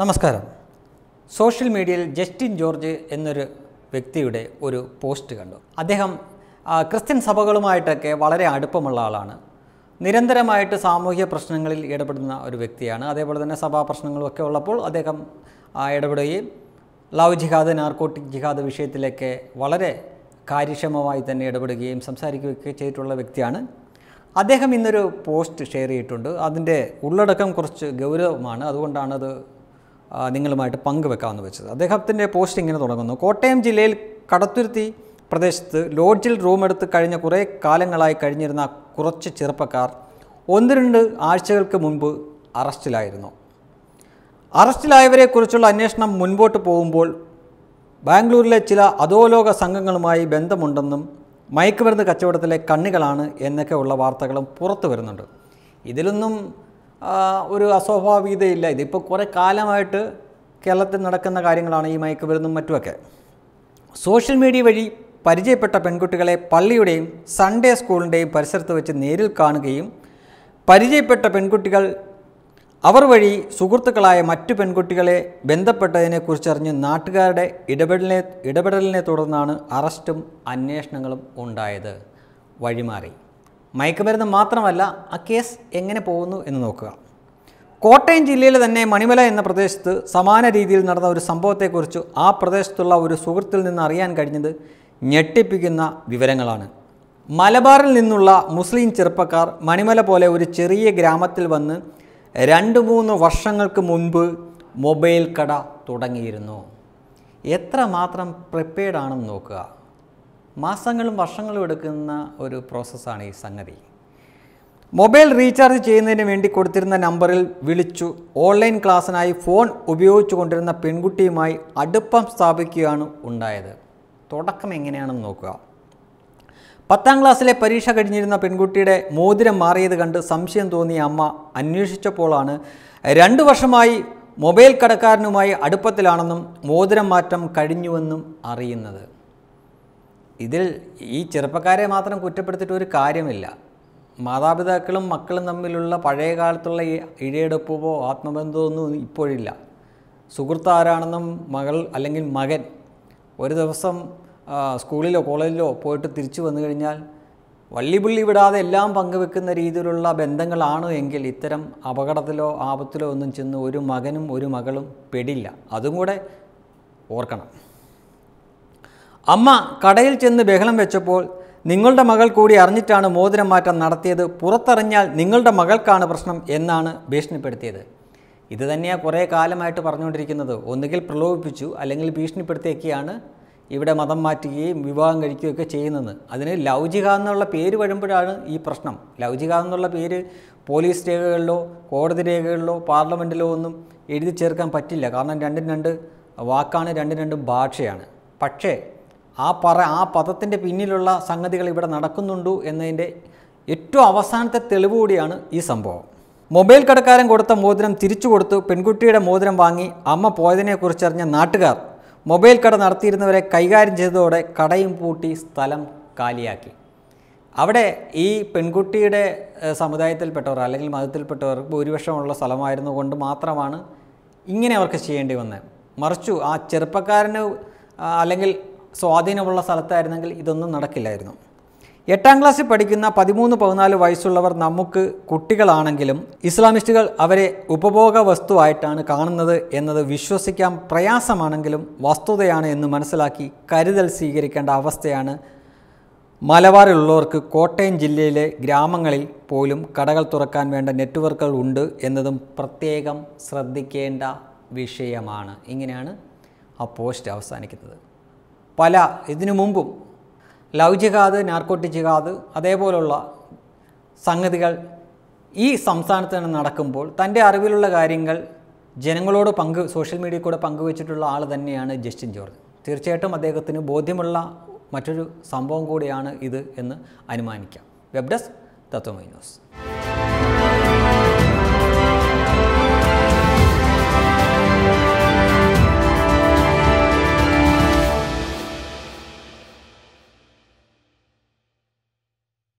നമസ്കാരം സോഷ്യൽ മീഡിയയിൽ Justin George എന്നൊരു വ്യക്തിയുടെ ഒരു പോസ്റ്റ് കണ്ടു അദ്ദേഹം ക്രിസ്ത്യൻ സഭകളുമായിട്ടൊക്കെ വളരെ അടുപ്പമുള്ള ആളാണ് നിരന്തരമായിട്ട് സാമൂഹ്യ പ്രശ്നങ്ങളിൽ ഇടപെടുന്ന ഒരു വ്യക്തിയാണ് അതേപോലെ തന്നെ സഭാ പ്രശ്നങ്ങളൊക്കെ ഉള്ളപ്പോൾ അദ്ദേഹം ഇടപെടുകയും ലവ് ജിഹാദ് നാർക്കോട്ടിക് ജിഹാദ് വിഷയത്തിലൊക്കെ വളരെ കാര്യക്ഷമമായി തന്നെ ഇടപെടുകയും സംസാരിക്കുകയൊക്കെ ചെയ്തിട്ടുള്ള വ്യക്തിയാണ് അദ്ദേഹം ഇന്നൊരു പോസ്റ്റ് ഷെയർ ചെയ്തിട്ടുണ്ട് അതിൻ്റെ ഉള്ളടക്കം കുറച്ച് ഗൗരവമാണ് അതുകൊണ്ടാണത് നിങ്ങളുമായിട്ട് പങ്കുവെക്കാമെന്ന് വെച്ചത് അദ്ദേഹത്തിൻ്റെ പോസ്റ്റ് ഇങ്ങനെ തുടങ്ങുന്നു കോട്ടയം ജില്ലയിൽ കടത്തുരുത്തി പ്രദേശത്ത് ലോഡ്ജിൽ റൂം എടുത്ത് കഴിഞ്ഞ കുറേ കാലങ്ങളായി കഴിഞ്ഞിരുന്ന കുറച്ച് ചെറുപ്പക്കാർ ഒന്ന് രണ്ട് ആഴ്ചകൾക്ക് മുൻപ് അറസ്റ്റിലായിരുന്നു അറസ്റ്റിലായവരെക്കുറിച്ചുള്ള അന്വേഷണം മുൻപോട്ട് പോകുമ്പോൾ ബാംഗ്ലൂരിലെ ചില അധോലോക സംഘങ്ങളുമായി ബന്ധമുണ്ടെന്നും മയക്കുമരുന്ന് കച്ചവടത്തിലെ കണ്ണികളാണ് എന്നൊക്കെയുള്ള വാർത്തകളും പുറത്തു വരുന്നുണ്ട് ഇതിലൊന്നും ഒരു അസ്വാഭാവികതയില്ല ഇതിപ്പോൾ കുറേ കാലമായിട്ട് കേരളത്തിൽ നടക്കുന്ന കാര്യങ്ങളാണ് ഈ മയക്കുമരുന്നും മറ്റുമൊക്കെ സോഷ്യൽ മീഡിയ വഴി പരിചയപ്പെട്ട പെൺകുട്ടികളെ പള്ളിയുടെയും സൺഡേ സ്കൂളിൻ്റെയും പരിസരത്ത് വെച്ച് നേരിൽ കാണുകയും പരിചയപ്പെട്ട പെൺകുട്ടികൾ അവർ വഴി സുഹൃത്തുക്കളായ മറ്റു പെൺകുട്ടികളെ ബന്ധപ്പെട്ടതിനെക്കുറിച്ചറിഞ്ഞ് നാട്ടുകാരുടെ ഇടപെടലിനെ ഇടപെടലിനെ തുടർന്നാണ് അറസ്റ്റും അന്വേഷണങ്ങളും ഉണ്ടായത് വഴിമാറി മയക്കുമരുന്ന് മാത്രമല്ല ആ കേസ് എങ്ങനെ പോകുന്നു എന്ന് നോക്കുക കോട്ടയം ജില്ലയിലെ തന്നെ മണിമല എന്ന പ്രദേശത്ത് സമാന രീതിയിൽ നടന്ന ഒരു സംഭവത്തെക്കുറിച്ച് ആ പ്രദേശത്തുള്ള ഒരു സുഹൃത്തിൽ നിന്ന് അറിയാൻ കഴിഞ്ഞത് ഞെട്ടിപ്പിക്കുന്ന വിവരങ്ങളാണ് മലബാറിൽ നിന്നുള്ള മുസ്ലിം ചെറുപ്പക്കാർ മണിമല പോലെ ഒരു ചെറിയ ഗ്രാമത്തിൽ വന്ന് രണ്ട് മൂന്ന് വർഷങ്ങൾക്ക് മുൻപ് മൊബൈൽ കട തുടങ്ങിയിരുന്നു എത്ര മാത്രം പ്രിപ്പയർഡ് ആണെന്ന് നോക്കുക മാസങ്ങളും വർഷങ്ങളും എടുക്കുന്ന ഒരു പ്രോസസ്സാണ് ഈ സംഗതി മൊബൈൽ റീചാർജ് ചെയ്യുന്നതിന് വേണ്ടി കൊടുത്തിരുന്ന നമ്പറിൽ വിളിച്ചു ഓൺലൈൻ ക്ലാസ്സിനായി ഫോൺ ഉപയോഗിച്ചു കൊണ്ടിരുന്ന പെൺകുട്ടിയുമായി അടുപ്പം സ്ഥാപിക്കുകയാണ് ഉണ്ടായത് തുടക്കം എങ്ങനെയാണെന്ന് നോക്കുക പത്താം ക്ലാസ്സിലെ പരീക്ഷ കഴിഞ്ഞിരുന്ന പെൺകുട്ടിയുടെ മോതിരം മാറിയത് കണ്ട് സംശയം തോന്നിയ അമ്മ അന്വേഷിച്ചപ്പോഴാണ് രണ്ട് വർഷമായി മൊബൈൽ കടക്കാരനുമായി അടുപ്പത്തിലാണെന്നും മോതിരം മാറ്റം കഴിഞ്ഞുവെന്നും അറിയുന്നത് ഇതിൽ ഈ ചെറുപ്പക്കാരെ മാത്രം കുറ്റപ്പെടുത്തിയിട്ട് ഒരു കാര്യമില്ല മാതാപിതാക്കളും മക്കളും തമ്മിലുള്ള പഴയ കാലത്തുള്ള ഇഴയെടുപ്പോ ആത്മബന്ധമൊന്നും ഇപ്പോഴില്ല സുഹൃത്താരാണെന്നും മകൾ അല്ലെങ്കിൽ മകൻ ഒരു ദിവസം സ്കൂളിലോ കോളേജിലോ പോയിട്ട് തിരിച്ചു വന്നു കഴിഞ്ഞാൽ വള്ളിപുള്ളി വിടാതെ എല്ലാം പങ്കുവെക്കുന്ന രീതിയിലുള്ള ബന്ധങ്ങളാണ് എങ്കിൽ ഇത്തരം അപകടത്തിലോ ആപത്തിലോ ഒന്നും ചെന്ന് ഒരു മകനും ഒരു മകളും പെടില്ല അതും കൂടെ ഓർക്കണം അമ്മ കടയിൽ ചെന്ന് ബഹളം വെച്ചപ്പോൾ നിങ്ങളുടെ മകൾ കൂടി അറിഞ്ഞിട്ടാണ് മോതിരം മാറ്റം നടത്തിയത് പുറത്തറിഞ്ഞാൽ നിങ്ങളുടെ മകൾക്കാണ് പ്രശ്നം എന്നാണ് ഭീഷണിപ്പെടുത്തിയത് ഇത് തന്നെയാണ് കുറേ കാലമായിട്ട് പറഞ്ഞുകൊണ്ടിരിക്കുന്നത് ഒന്നുകിൽ പ്രലോഭിപ്പിച്ചു അല്ലെങ്കിൽ ഭീഷണിപ്പെടുത്തിയൊക്കെയാണ് ഇവിടെ മതം മാറ്റുകയും വിവാഹം കഴിക്കുകയൊക്കെ ചെയ്യുന്നത് അതിന് ലൗചിക എന്നുള്ള പേര് വരുമ്പോഴാണ് ഈ പ്രശ്നം ലൗചിക എന്നുള്ള പേര് പോലീസ് രേഖകളിലോ കോടതി രേഖകളിലോ പാർലമെൻറ്റിലോ ഒന്നും എഴുതി ചേർക്കാൻ പറ്റില്ല കാരണം രണ്ടും രണ്ട് വാക്കാണ് രണ്ടും രണ്ടും ഭാഷയാണ് പക്ഷേ ആ പറ ആ പദത്തിൻ്റെ പിന്നിലുള്ള സംഗതികൾ ഇവിടെ നടക്കുന്നുണ്ട് എന്നതിൻ്റെ ഏറ്റവും അവസാനത്തെ തെളിവ് കൂടിയാണ് ഈ സംഭവം മൊബൈൽ കടക്കാരൻ കൊടുത്ത മോതിരം തിരിച്ചു കൊടുത്തു പെൺകുട്ടിയുടെ മോതിരം വാങ്ങി അമ്മ പോയതിനെക്കുറിച്ചറിഞ്ഞ നാട്ടുകാർ മൊബൈൽ കട നടത്തിയിരുന്നവരെ കൈകാര്യം ചെയ്തതോടെ കടയും പൂട്ടി സ്ഥലം കാലിയാക്കി അവിടെ ഈ പെൺകുട്ടിയുടെ സമുദായത്തിൽപ്പെട്ടവർ അല്ലെങ്കിൽ മതത്തിൽപ്പെട്ടവർ ഭൂരിപക്ഷമുള്ള സ്ഥലമായിരുന്നു കൊണ്ട് മാത്രമാണ് ഇങ്ങനെ അവർക്ക് ചെയ്യേണ്ടി വന്നത് മറിച്ചു ആ ചെറുപ്പക്കാരന് അല്ലെങ്കിൽ സ്വാധീനമുള്ള സ്ഥലത്തായിരുന്നെങ്കിൽ ഇതൊന്നും നടക്കില്ലായിരുന്നു എട്ടാം ക്ലാസ്സിൽ പഠിക്കുന്ന പതിമൂന്ന് പതിനാല് വയസ്സുള്ളവർ നമുക്ക് കുട്ടികളാണെങ്കിലും ഇസ്ലാമിസ്റ്റുകൾ അവരെ ഉപഭോഗ വസ്തുവായിട്ടാണ് കാണുന്നത് എന്നത് വിശ്വസിക്കാൻ പ്രയാസമാണെങ്കിലും വസ്തുതയാണ് എന്ന് മനസ്സിലാക്കി കരുതൽ സ്വീകരിക്കേണ്ട അവസ്ഥയാണ് മലബാറിലുള്ളവർക്ക് കോട്ടയം ജില്ലയിലെ ഗ്രാമങ്ങളിൽ പോലും കടകൾ തുറക്കാൻ വേണ്ട നെറ്റ്വർക്കുകൾ ഉണ്ട് എന്നതും പ്രത്യേകം ശ്രദ്ധിക്കേണ്ട വിഷയമാണ് ഇങ്ങനെയാണ് ആ പോസ്റ്റ് അവസാനിക്കുന്നത് പല ഇതിനു മുമ്പും ലവ് ജിഹാദ് നാർക്കോട്ടി ജിഹാദ് അതേപോലുള്ള സംഗതികൾ ഈ സംസ്ഥാനത്ത് തന്നെ നടക്കുമ്പോൾ തൻ്റെ അറിവിലുള്ള കാര്യങ്ങൾ ജനങ്ങളോട് പങ്ക് സോഷ്യൽ മീഡിയയിൽ കൂടെ പങ്കുവച്ചിട്ടുള്ള ആൾ തന്നെയാണ് ജസ്റ്റിൻ ജോർജ് തീർച്ചയായിട്ടും അദ്ദേഹത്തിന് ബോധ്യമുള്ള മറ്റൊരു സംഭവം കൂടിയാണ് ഇത് എന്ന് അനുമാനിക്കാം വെബ് ഡെസ്ക് തത്വമൈ ന്യൂസ്